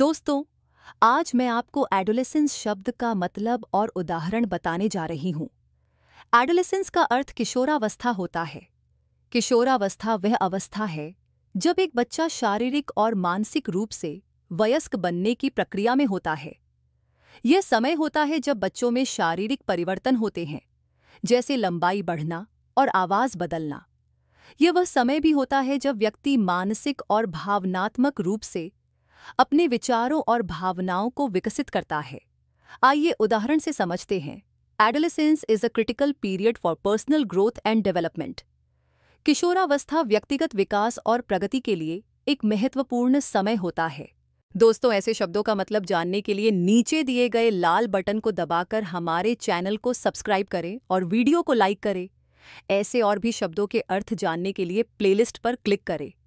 दोस्तों आज मैं आपको एडोलेसेंस शब्द का मतलब और उदाहरण बताने जा रही हूं एडोलेसेंस का अर्थ किशोरावस्था होता है किशोरावस्था वह अवस्था है जब एक बच्चा शारीरिक और मानसिक रूप से वयस्क बनने की प्रक्रिया में होता है यह समय होता है जब बच्चों में शारीरिक परिवर्तन होते हैं जैसे लंबाई बढ़ना और आवाज बदलना यह वह समय भी होता है जब व्यक्ति मानसिक और भावनात्मक रूप से अपने विचारों और भावनाओं को विकसित करता है आइए उदाहरण से समझते हैं adolescence is a critical period for personal growth and development किशोरावस्था व्यक्तिगत विकास और प्रगति के लिए एक महत्वपूर्ण समय होता है दोस्तों ऐसे शब्दों का मतलब जानने के लिए नीचे दिए गए लाल बटन को दबाकर हमारे चैनल को सब्सक्राइब करें और वीडियो को लाइक करें ऐसे और भी शब्दों के अर्थ जानने के लिए प्लेलिस्ट पर क्लिक करें